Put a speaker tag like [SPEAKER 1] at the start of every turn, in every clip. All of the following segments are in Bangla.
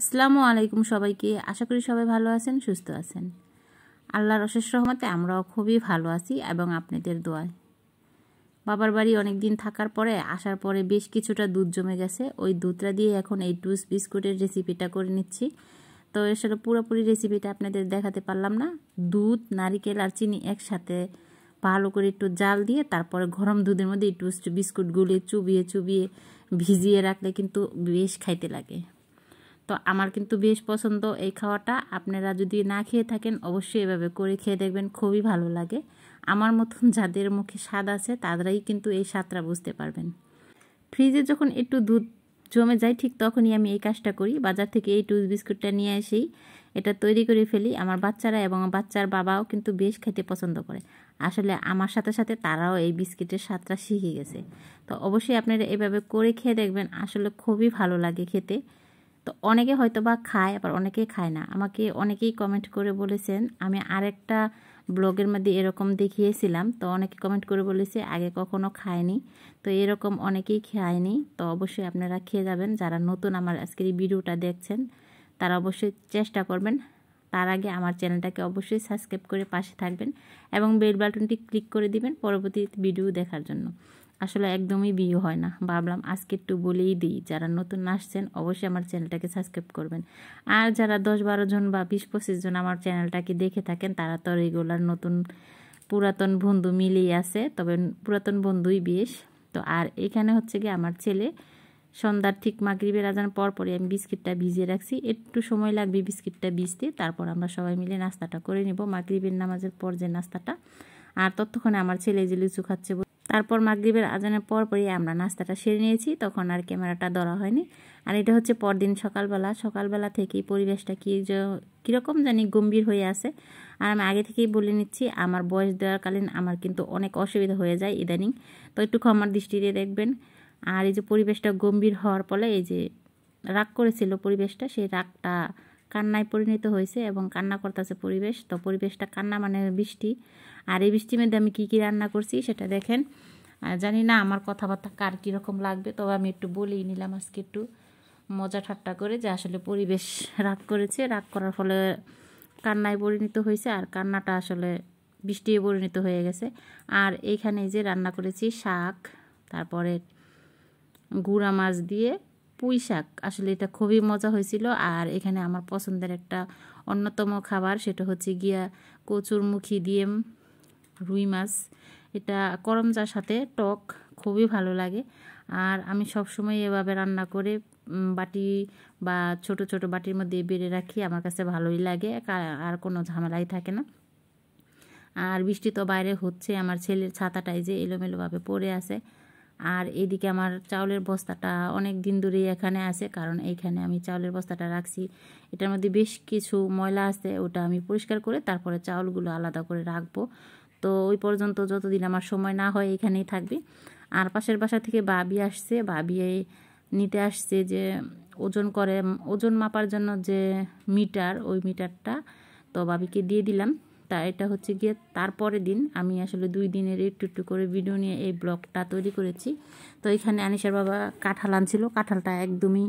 [SPEAKER 1] আসসালামু আলাইকুম সবাইকে আশা করি সবাই ভালো আছেন সুস্থ আছেন আল্লাহর অশেষ রহমতে আমরাও খুবই ভালো আছি এবং আপনাদের দোয়ায় বাবার বাড়ি অনেক দিন থাকার পরে আসার পরে বেশ কিছুটা দুধ জমে গেছে ওই দুধটা দিয়ে এখন এই টুস বিস্কুটের রেসিপিটা করে নিচ্ছি তো সাথে পুরোপুরি রেসিপিটা আপনাদের দেখাতে পারলাম না দুধ নারিকেল আর চিনি একসাথে ভালো করে একটু জাল দিয়ে তারপরে গরম দুধের মধ্যে একটু বিস্কুটগুলি চুবিয়ে চুবিয়ে ভিজিয়ে রাখলে কিন্তু বেশ খাইতে লাগে তো আমার কিন্তু বেশ পছন্দ এই খাওয়াটা আপনারা যদি না খেয়ে থাকেন অবশ্যই এভাবে করে খেয়ে দেখবেন খুবই ভালো লাগে আমার মতন যাদের মুখে স্বাদ আছে তাদেরাই কিন্তু এই স্বাদটা বুঝতে পারবেন ফ্রিজে যখন একটু দুধ জমে যায় ঠিক তখনই আমি এই কাজটা করি বাজার থেকে এই টুস বিস্কুটটা নিয়ে আসি এটা তৈরি করে ফেলি আমার বাচ্চারা এবং বাচ্চার বাবাও কিন্তু বেশ খেতে পছন্দ করে আসলে আমার সাথে সাথে তারাও এই বিস্কিটের স্বাদটা শিখে গেছে তো অবশ্যই আপনারা এভাবে করে খেয়ে দেখবেন আসলে খুবই ভালো লাগে খেতে তো অনেকে হয়তো বা খায় আবার অনেকে খায় না আমাকে অনেকেই কমেন্ট করে বলেছেন আমি আরেকটা ব্লগের মধ্যে এরকম দেখিয়েছিলাম তো অনেকে কমেন্ট করে বলেছে আগে কখনো খায়নি তো এরকম অনেকেই খায়নি তো অবশ্যই আপনারা খেয়ে যাবেন যারা নতুন আমার আজকের এই ভিডিওটা দেখছেন তারা অবশ্যই চেষ্টা করবেন তার আগে আমার চ্যানেলটাকে অবশ্যই সাবস্ক্রাইব করে পাশে থাকবেন এবং বেল বাটনটি ক্লিক করে দিবেন পরবর্তী ভিডিও দেখার জন্য আসলে একদমই বিয়ে হয় না ভাবলাম আজকে একটু বলেই দিই যারা নতুন আসছেন অবশ্যই আমার চ্যানেলটাকে সাবস্ক্রাইব করবেন আর যারা দশ বারো জন বা বিশ পঁচিশ জন আমার চ্যানেলটাকে দেখে থাকেন তারা তো রেগুলার নতুন পুরাতন বন্ধু মিলেই আছে তবে পুরাতন বন্ধুই বেশ তো আর এখানে হচ্ছে গিয়ে আমার ছেলে সন্ধ্যার ঠিক মাগরীবের আজান পর পরে আমি বিস্কিটটা ভিজিয়ে রাখছি একটু সময় লাগবে বিস্কিটটা ভিজতে তারপর আমরা সবাই মিলে নাস্তাটা করে নেব মাগরীবের নামাজের পর যে নাস্তাটা আর ততক্ষণে আমার ছেলে যে লিচু খাচ্ছে তারপর মাগরীবের আজানের পরপরই আমরা নাস্তাটা সেরে নিয়েছি তখন আর ক্যামেরাটা ধরা হয়নি আর এটা হচ্ছে পরদিন সকালবেলা সকালবেলা থেকেই পরিবেশটা কী কীরকম জানি গম্ভীর হয়ে আছে আর আমি আগে থেকেই বলে নিচ্ছি আমার বয়স দেওয়ারকালীন আমার কিন্তু অনেক অসুবিধা হয়ে যায় ইদানিং তো একটু ক্ষমার দৃষ্টিতে দেখবেন আর এই যে পরিবেশটা গম্ভীর হওয়ার ফলে এই যে রাগ করেছিল পরিবেশটা সেই রাগটা কান্নায় পরিণত হয়েছে এবং কান্না করতেছে পরিবেশ তো পরিবেশটা কান্না মানে বৃষ্টি আর এই বৃষ্টির মধ্যে আমি কী কী রান্না করছি সেটা দেখেন জানি না আমার কথাবার্তা কার কীরকম লাগবে তবে আমি একটু বলেই নিলাম আজকে একটু মজা ঠাট্টা করে যে আসলে পরিবেশ রাগ করেছে রাগ করার ফলে কান্নায় পরিণত হয়েছে আর কান্নাটা আসলে বৃষ্টিয়ে পরিণত হয়ে গেছে আর এইখানে যে রান্না করেছি শাক তারপরে গুঁড়া মাছ দিয়ে পুঁই শাক আসলে এটা খুবই মজা হয়েছিল আর এখানে আমার পছন্দের একটা অন্যতম খাবার সেটা হচ্ছে গিয়া কচুরমুখী দিয়ে রুই মাছ এটা করমচার সাথে টক খুবই ভালো লাগে আর আমি সবসময় এভাবে রান্না করে বাটি বা ছোট ছোট বাটির মধ্যে বেড়ে রাখি আমার কাছে ভালোই লাগে আর কোনো ঝামেলাই থাকে না আর বৃষ্টি তো বাইরে হচ্ছে আমার ছেলের ছাতাটাই যে এলোমেলোভাবে পড়ে আছে আর এদিকে আমার চাউলের বস্তাটা অনেক দিন ধরেই এখানে আছে কারণ এইখানে আমি চাউলের বস্তাটা রাখছি এটার মধ্যে বেশ কিছু ময়লা আছে ওটা আমি পরিষ্কার করে তারপরে চাউলগুলো আলাদা করে রাখবো তো ওই পর্যন্ত যতদিন আমার সময় না হয় এখানেই থাকবে আর পাশের বাসা থেকে বাবি আসছে বাবি নিতে আসছে যে ওজন করে ওজন মাপার জন্য যে মিটার ওই মিটারটা তো বাবিকে দিয়ে দিলাম তা এটা হচ্ছে গিয়ে তারপরে দিন আমি আসলে দুই দিনের একটু একটু করে ভিডিও নিয়ে এই ব্লগটা তৈরি করেছি তো এখানে আনিসার বাবা কাঁঠাল আনছিল কাঁঠালটা একদমই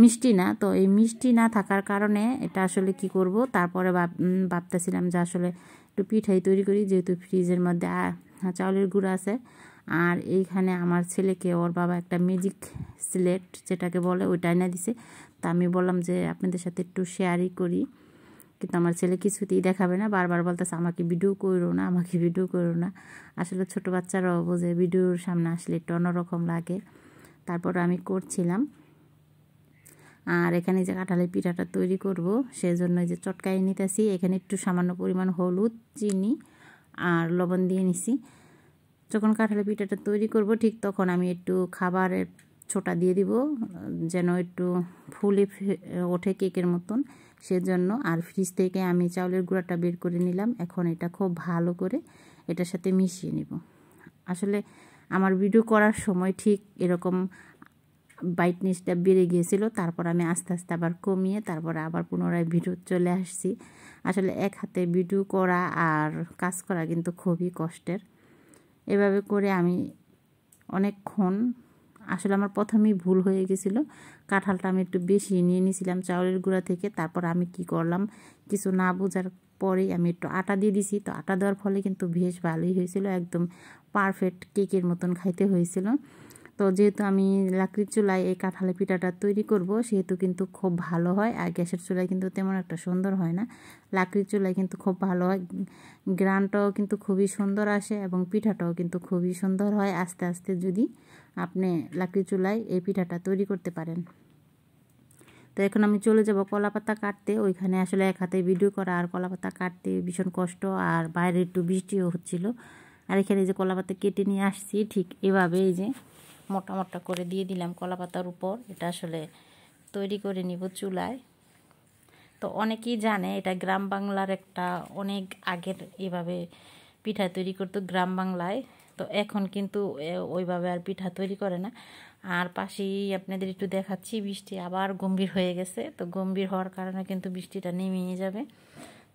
[SPEAKER 1] মিষ্টি না তো এই মিষ্টি না থাকার কারণে এটা আসলে কি করব তারপরে ভাবতেছিলাম যে আসলে একটু পিঠাই তৈরি করি যেহেতু ফ্রিজের মধ্যে চাউলের গুঁড়ো আছে আর এইখানে আমার ছেলেকে ওর বাবা একটা মিউজিক সিলেট যেটাকে বলে ওইটা এনে দিছে তা আমি বললাম যে আপনাদের সাথে একটু শেয়ারই করি কিন্তু আমার ছেলে কিছুতেই দেখাবে না বারবার বলতেছে আমাকে ভিডিও করো না আমাকে ভিডিও করো না আসলে ছোট বাচ্চারাও বোঝে ভিডিওর সামনে আসলে একটু অন্যরকম লাগে তারপর আমি করছিলাম আর এখানে যে কাঁঠালের পিঠাটা তৈরি করব সেজন্য যে চটকাই নিতেছি এখানে একটু সামান্য পরিমাণ হলুদ চিনি আর লবণ দিয়ে নিছি যখন কাঁঠালের পিঠাটা তৈরি করব ঠিক তখন আমি একটু খাবারের ছোটা দিয়ে দিব যেন একটু ফুলে ওঠে কেকের মতন সেজন্য আর ফ্রিজ থেকে আমি চাউলের গুঁড়াটা বের করে নিলাম এখন এটা খুব ভালো করে এটার সাথে মিশিয়ে নিব আসলে আমার ভিডিও করার সময় ঠিক এরকম ব্রাইটনেসটা বেড়ে গিয়েছিল তারপর আমি আস্তে আস্তে আবার কমিয়ে তারপর আবার পুনরায় ভিডিও চলে আসছি আসলে এক হাতে ভিডিও করা আর কাজ করা কিন্তু খুবই কষ্টের এভাবে করে আমি অনেকক্ষণ আসলে আমার প্রথমেই ভুল হয়ে গেছিল কাঁঠালটা আমি একটু বেশি নিয়ে নিয়েছিলাম চাউলের গুঁড়া থেকে তারপর আমি কি করলাম কিছু না বোঝার পরে আমি একটু আটা দিয়ে দিছি তো আটা দেওয়ার ফলে কিন্তু বেশ ভালোই হয়েছিল একদম পারফেক্ট কেকের মতন খাইতে হয়েছিল তো যেহেতু আমি লাকড়ির চুলায় এই কাঁঠালের পিঠাটা তৈরি করব সেহেতু কিন্তু খুব ভালো হয় আর গ্যাসের চুলায় কিন্তু তেমন একটা সুন্দর হয় না লাকড়ির চুলায় কিন্তু খুব ভালো হয় গ্রানটাও কিন্তু খুবই সুন্দর আসে এবং পিঠাটাও কিন্তু খুবই সুন্দর হয় আস্তে আস্তে যদি আপনি লাকড়ির চুলায় এই পিঠাটা তৈরি করতে পারেন তো এখন আমি চলে যাব কলাপাতা কাটতে ওইখানে আসলে এক হাতে ভিডিও করা আর কলাপাতা কাটতে ভীষণ কষ্ট আর বাইরে একটু বৃষ্টিও হচ্ছিল আর এখানে যে কলাপাতা কেটে নিয়ে আসছি ঠিক এভাবে এই যে মোটা মোটা করে দিয়ে দিলাম কলা পাতার উপর এটা আসলে তৈরি করে নিব চুলায় তো অনেকেই জানে এটা গ্রাম বাংলার একটা অনেক আগের এভাবে পিঠা তৈরি করতো গ্রাম বাংলায় তো এখন কিন্তু ওইভাবে আর পিঠা তৈরি করে না আর পাশেই আপনাদের একটু দেখাচ্ছি বৃষ্টি আবার গম্ভীর হয়ে গেছে তো গম্ভীর হওয়ার কারণে কিন্তু বৃষ্টিটা নেমেই যাবে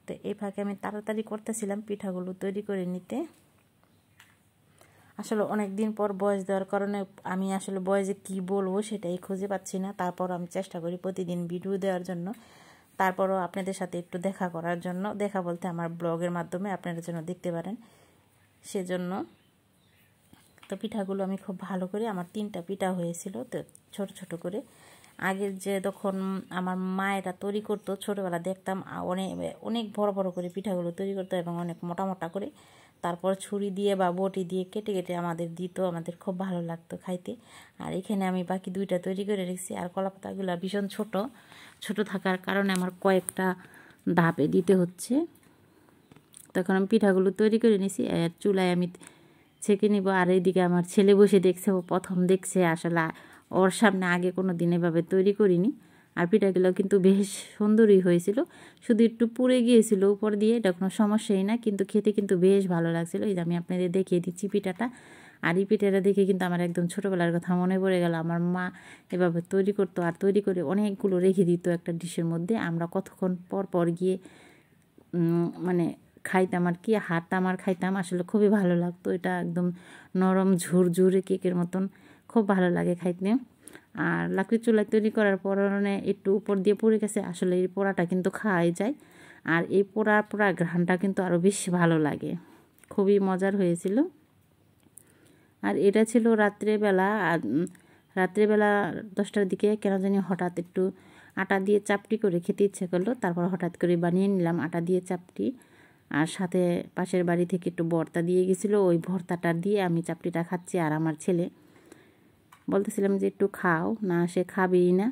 [SPEAKER 1] তো এই ফাঁকে আমি তাড়াতাড়ি করতেছিলাম পিঠাগুলো তৈরি করে নিতে আসলে অনেক দিন পর বয়স দেওয়ার কারণে আমি আসলে বয়সে কি বলবো সেটাই খুঁজে পাচ্ছি না তারপর আমি চেষ্টা করি প্রতিদিন ভিডিও দেওয়ার জন্য তারপরও আপনাদের সাথে একটু দেখা করার জন্য দেখা বলতে আমার ব্লগের মাধ্যমে আপনারা যেন দেখতে পারেন সেজন্য তো পিঠাগুলো আমি খুব ভালো করে আমার তিনটা পিঠা হয়েছিল তো ছোট ছোট করে আগের যে তখন আমার মায়েরা তৈরি করতো ছোটোবেলা দেখতাম অনেক অনেক বড় বড় করে পিঠাগুলো তৈরি করতো এবং অনেক মোটা মোটা করে তারপর ছুরি দিয়ে বা বটি দিয়ে কেটে কেটে আমাদের দিত আমাদের খুব ভালো লাগতো খাইতে আর এখানে আমি বাকি দুইটা তৈরি করে রেখেছি আর কলা পাতাগুলো ভীষণ ছোট ছোট থাকার কারণে আমার কয়েকটা ধাপে দিতে হচ্ছে তখন আমি পিঠাগুলো তৈরি করে নিছি আর চুলায় আমি ছেঁকে নিব আর এইদিকে আমার ছেলে বসে দেখছে ও প্রথম দেখছে আসলে ওর সামনে আগে কোনো দিন এভাবে তৈরি করিনি আর পিঠাগুলো কিন্তু বেশ সুন্দরই হয়েছিল শুধু একটু পুড়ে গিয়েছিল উপর দিয়ে এটা কোনো সমস্যাই না কিন্তু খেতে কিন্তু বেশ ভালো লাগছিল এই যে আমি আপনাদের দেখিয়ে দিচ্ছি পিঠাটা আর এই পিঠাটা দেখে কিন্তু আমার একদম ছোটোবেলার কথা মনে পড়ে গেল আমার মা এভাবে তৈরি করতো আর তৈরি করে অনেকগুলো রেখে দিত একটা ডিশের মধ্যে আমরা কতক্ষণ পর পর গিয়ে মানে খাইতাম আর কি হাতাম আর খাইতাম আসলে খুবই ভালো লাগতো এটা একদম নরম ঝুরে কেকের মতন খুব ভালো লাগে খাইতে আর লাকড়ি চুলায় তৈরি করার পরনে একটু উপর দিয়ে পড়ে গেছে আসলে এই পোড়াটা কিন্তু খাওয়াই যায় আর এই পোড়া পোড়া ঘ্রাণটা কিন্তু আরও বেশ ভালো লাগে খুবই মজার হয়েছিল আর এটা ছিল রাত্রেবেলা রাত্রেবেলা দশটার দিকে কেন জানি হঠাৎ একটু আটা দিয়ে চাপটি করে খেতে ইচ্ছে করলো তারপর হঠাৎ করে বানিয়ে নিলাম আটা দিয়ে চাপটি আর সাথে পাশের বাড়ি থেকে একটু ভর্তা দিয়ে গেছিলো ওই ভর্তাটা দিয়ে আমি চাপটিটা খাচ্ছি আর আমার ছেলে বলতেছিলাম যে একটু খাও না সে খাবেই না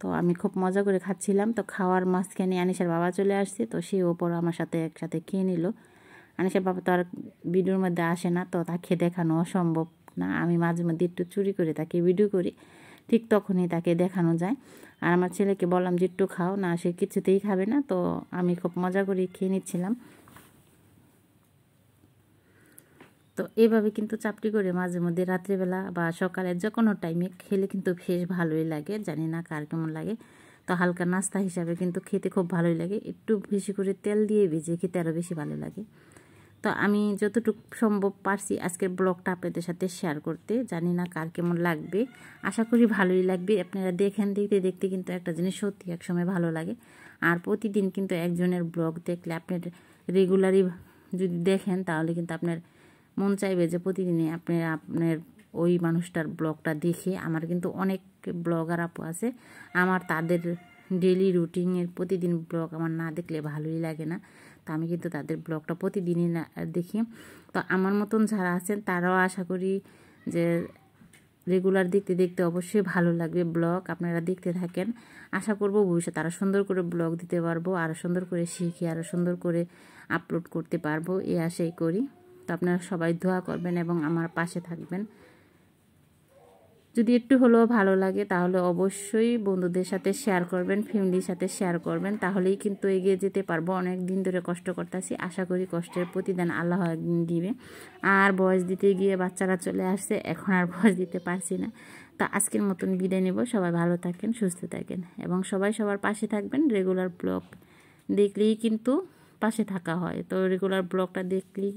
[SPEAKER 1] তো আমি খুব মজা করে খাচ্ছিলাম তো খাওয়ার মাঝখানে আনিসার বাবা চলে আসছে তো সে ওপরও আমার সাথে একসাথে খেয়ে নিল আনিসার বাবা তো আর ভিডিওর মধ্যে আসে না তো তাকে দেখানো অসম্ভব না আমি মাঝে মধ্যে একটু চুরি করে তাকে ভিডিও করি ঠিক তখনই তাকে দেখানো যায় আর আমার ছেলেকে বললাম যে একটু খাও না সে কিছুতেই খাবে না তো আমি খুব মজা করে খেয়ে নিচ্ছিলাম তো এভাবে কিন্তু চাপটি করে মাঝে মধ্যে রাত্রিবেলা বা সকালে যে কোনো টাইমে খেলে কিন্তু বেশ ভালোই লাগে জানি না কার কেমন লাগে তো হালকা নাস্তা হিসাবে কিন্তু খেতে খুব ভালোই লাগে একটু বেশি করে তেল দিয়ে ভেজে খেতে আরও বেশি ভালো লাগে তো আমি যতটুকু সম্ভব পারছি আজকের ব্লগটা আপনাদের সাথে শেয়ার করতে জানি না কার কেমন লাগবে আশা করি ভালোই লাগবে আপনারা দেখেন দেখতে দেখতে কিন্তু একটা জিনিস সত্যি একসময় ভালো লাগে আর প্রতিদিন কিন্তু একজনের ব্লগ দেখলে আপনার রেগুলারই যদি দেখেন তাহলে কিন্তু আপনার মন চাইবে যে প্রতিদিনে আপনি আপনার ওই মানুষটার ব্লগটা দেখে আমার কিন্তু অনেক ব্লগার আপু আছে আমার তাদের ডেলি রুটিনের প্রতিদিন ব্লগ আমার না দেখলে ভালোই লাগে না তো আমি কিন্তু তাদের ব্লগটা প্রতিদিনই দেখি তো আমার মতন যারা আছেন তারাও আশা করি যে রেগুলার দেখতে দেখতে অবশ্যই ভালো লাগবে ব্লগ আপনারা দেখতে থাকেন আশা করব ভবিষ্যতে আরও সুন্দর করে ব্লগ দিতে পারবো আরও সুন্দর করে শিখে আরও সুন্দর করে আপলোড করতে পারবো এ আশাই করি তো আপনারা সবাই দোয়া করবেন এবং আমার পাশে থাকবেন যদি একটু হলেও ভালো লাগে তাহলে অবশ্যই বন্ধুদের সাথে শেয়ার করবেন ফ্যামিলির সাথে শেয়ার করবেন তাহলেই কিন্তু এগিয়ে যেতে পারবো অনেক দিন ধরে কষ্ট করতেছি আশা করি কষ্টের প্রতিদান আল্লাহ একদিন দিবে আর বয়স দিতে গিয়ে বাচ্চারা চলে আসছে এখন আর বয়স দিতে পারছি না তা আজকের মতন বিদায় নেব সবাই ভালো থাকেন সুস্থ থাকেন এবং সবাই সবার পাশে থাকবেন রেগুলার ব্লগ দেখলেই কিন্তু পাশে থাকা হয় তো রেগুলার ব্লগটা দেখলেই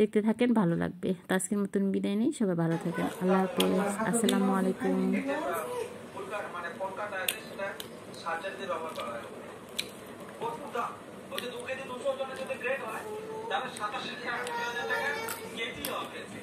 [SPEAKER 1] দেখতে থাকেন ভালো লাগবে তো আজকের মতন বিদায় নেই সবাই ভালো থাকেন আল্লাহ হাফেজ আসসালামু আলাইকুম টাকা কেজি হবে